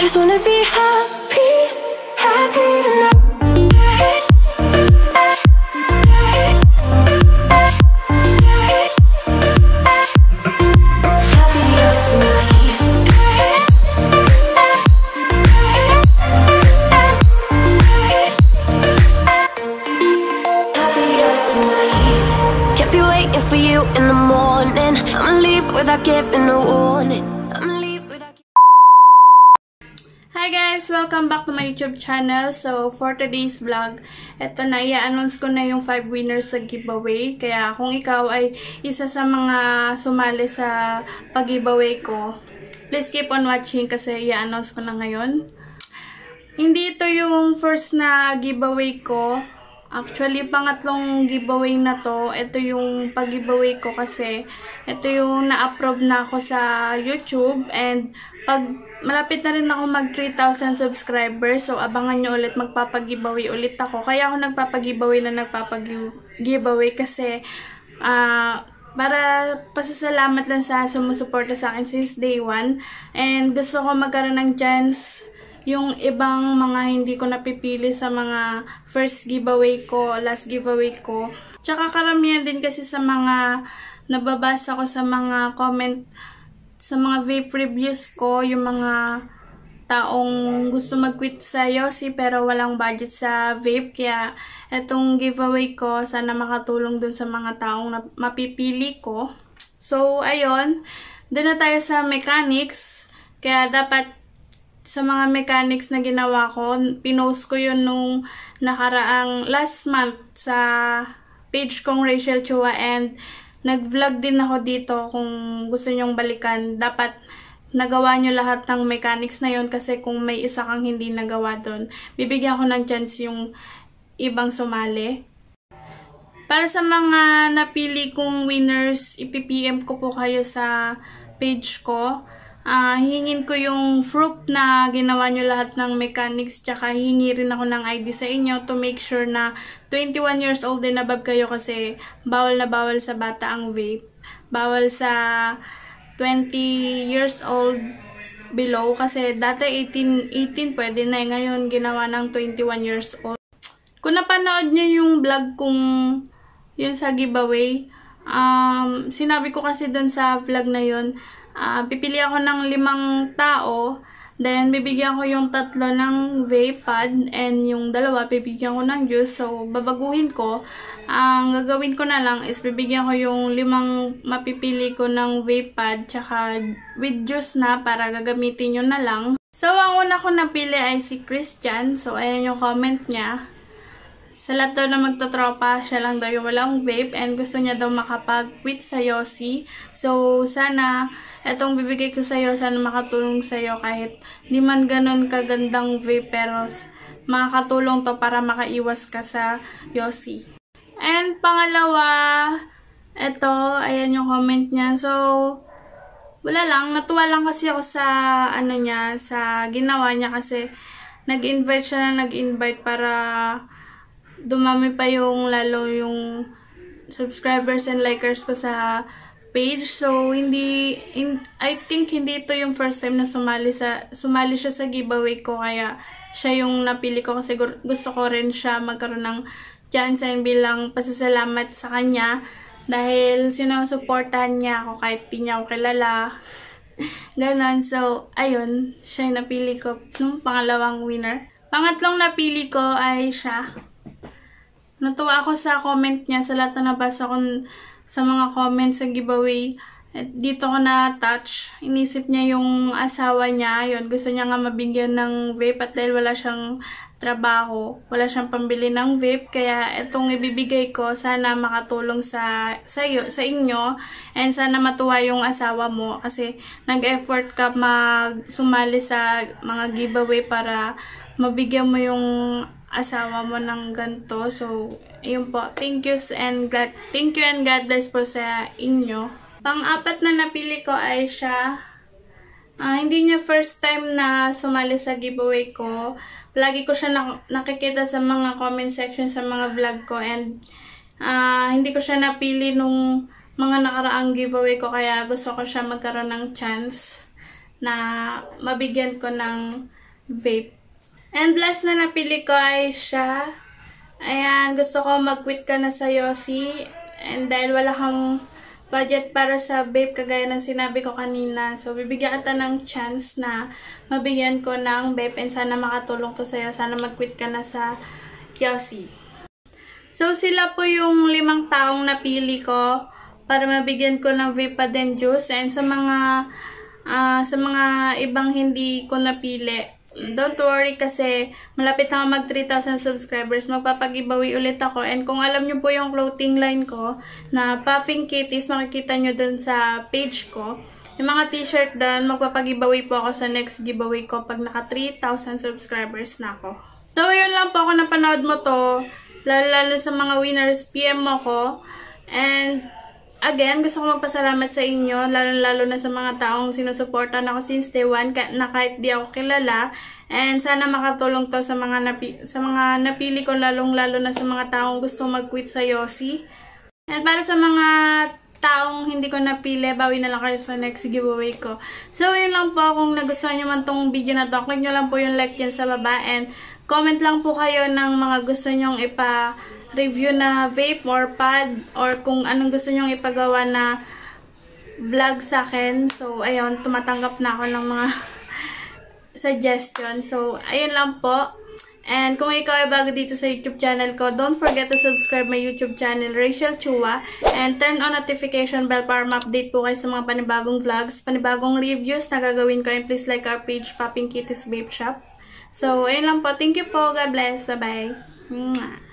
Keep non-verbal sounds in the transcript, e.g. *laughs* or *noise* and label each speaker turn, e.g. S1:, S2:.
S1: I just wanna be happy, happy tonight for you in the morning I'ma leave without giving a warning Welcome back to my YouTube channel. So, for today's vlog, eto na, i-announce ko na yung 5 winners sa giveaway. Kaya, kung ikaw ay isa sa mga sumali sa pag-giveaway ko, please keep on watching kasi i-announce ko na ngayon. Hindi ito yung first na giveaway ko Actually, pangatlong giveaway na to. Ito yung pag-giveaway ko kasi ito yung na-approve na ako sa YouTube and pag malapit na rin ako mag 3,000 subscribers so abangan nyo ulit magpapag-giveaway ulit ako. Kaya ako nagpapag-giveaway na nagpapag-giveaway kasi ah... Uh, para pasasalamat lang sa sumusuporta sa akin since day 1 and gusto ko magkaroon ng chance yung ibang mga hindi ko napipili sa mga first giveaway ko, last giveaway ko. Tsaka karamihan din kasi sa mga nababasa ko sa mga comment, sa mga vape reviews ko, yung mga taong gusto mag-quit sa si pero walang budget sa vape. Kaya itong giveaway ko, sana makatulong dun sa mga taong mapipili ko. So, ayun. Doon na tayo sa mechanics. Kaya dapat sa mga mechanics na ginawa ko. Pinost ko yun nung nakaraang last month sa page kong Rachel Chua and nag-vlog din ako dito kung gusto nyong balikan. Dapat nagawa nyo lahat ng mechanics na yon kasi kung may isa kang hindi nagawa doon, bibigyan ko ng chance yung ibang sumali. Para sa mga napili kong winners, ipipm ko po kayo sa page ko uh, ah, hingin ko yung fruit na ginawa nyo lahat ng mechanics, tsaka hingi rin ako ng ID sa inyo to make sure na 21 years old and above kayo kasi bawal na bawal sa bata ang vape. Bawal sa 20 years old below kasi dati 18, 18 pwede na eh. Ngayon ginawa ng 21 years old. Kung napanood nyo yung vlog kung yun sa giveaway, um, sinabi ko kasi dun sa vlog na yun, uh, pipili ako ng limang tao, then bibigyan ko yung tatlo ng vape pad, and yung dalawa bibigyan ko ng juice. So, babaguhin ko. Ang gagawin ko na lang is bibigyan ko yung limang mapipili ko ng vape pad, tsaka with juice na para gagamitin nyo na lang. So, ang una ko napili ay si Christian. So, ayan yung comment niya. Sa lahat daw na magtotropa, siya lang daw yung walang vape and gusto niya daw makapag-quit sa Yossi. So, sana itong bibigay ko sa iyo, sana makatulong sa iyo kahit di man ganun kagandang vape pero makakatulong to para makaiwas ka sa Yossi. And pangalawa, ito, ayan yung comment niya. So, wala lang, natuwa lang kasi ako sa ano niya, sa ginawa niya kasi nag-invite siya na nag-invite para dumami pa yung lalo yung subscribers and likers ko sa page. So, hindi, in, I think hindi ito yung first time na sumali, sa, sumali siya sa giveaway ko. Kaya, siya yung napili ko kasi gusto ko rin siya magkaroon ng chance and bilang pasasalamat sa kanya. Dahil sinusuportahan niya ako kahit di niya ako kilala. *laughs* Ganon. So, ayun. Siya yung napili ko nung pangalawang winner. Pangatlong napili ko ay siya. Natuwa ako sa comment niya, sa lahat na nabasa ko sa mga comments sa giveaway. At dito ko na-touch. Inisip niya yung asawa niya. Yun, gusto niya nga mabigyan ng vape at dahil wala siyang trabaho, wala siyang pambili ng vape. Kaya itong ibibigay ko, sana makatulong sa, sa, iyo, sa inyo. And sana matuwa yung asawa mo. Kasi nag-effort ka mag sumali sa mga giveaway para mabigyan mo yung asawa mo ng ganto So, yun po. Thank you and God, thank you and God bless po sa inyo. Pang-apat na napili ko ay siya. Uh, hindi niya first time na sumali sa giveaway ko. Lagi ko siya na nakikita sa mga comment section sa mga vlog ko and uh, hindi ko siya napili nung mga nakaraang giveaway ko kaya gusto ko siya magkaroon ng chance na mabigyan ko ng vape And last na napili ko ay siya. Ayan, gusto ko mag-quit ka na sa Yossi. And dahil wala kang budget para sa babe, kagaya ng sinabi ko kanina. So, bibigyan kita ng chance na mabigyan ko ng vape and sana makatulong to sa'yo. Sana mag-quit ka na sa Yossi. So, sila po yung limang taong napili ko para mabigyan ko ng vape din juice and sa mga uh, sa mga ibang hindi ko napili Don't worry kasi malapit na mag 3,000 subscribers. Magpapagibawi ulit ako. And kung alam nyo po yung clothing line ko na Puffing Kitties, makikita nyo dun sa page ko. Yung mga t-shirt dun, magpapagibawi po ako sa next giveaway ko pag naka 3,000 subscribers na ako. So, yun lang po ako napanood mo to. Lalo, lalo sa mga winners, PM mo ko. And again, gusto ko magpasalamat sa inyo, lalo-lalo na sa mga taong sinusuportan ako since day one, na kahit di ako kilala. And sana makatulong to sa mga, napi sa mga napili ko, lalong-lalo na sa mga taong gusto mag-quit sa Yossi. And para sa mga taong hindi ko napili, bawi na lang kayo sa next giveaway ko. So, yun lang po. Kung nagustuhan nyo man tong video na to, click nyo lang po yung like dyan sa baba. And Comment lang po kayo ng mga gusto nyong ipa-review na vape or pad or kung anong gusto nyong ipagawa na vlog sa akin. So, ayun, tumatanggap na ako ng mga *laughs* suggestions. So, ayun lang po. And kung ikaw ay bago dito sa YouTube channel ko, don't forget to subscribe my YouTube channel, Rachel Chua. And turn on notification bell para ma-update po kayo sa mga panibagong vlogs, panibagong reviews na gagawin ko. And please like our page, Popping Kitty's Vape Shop. So, ayun lang po. Thank you po. God bless. Bye-bye.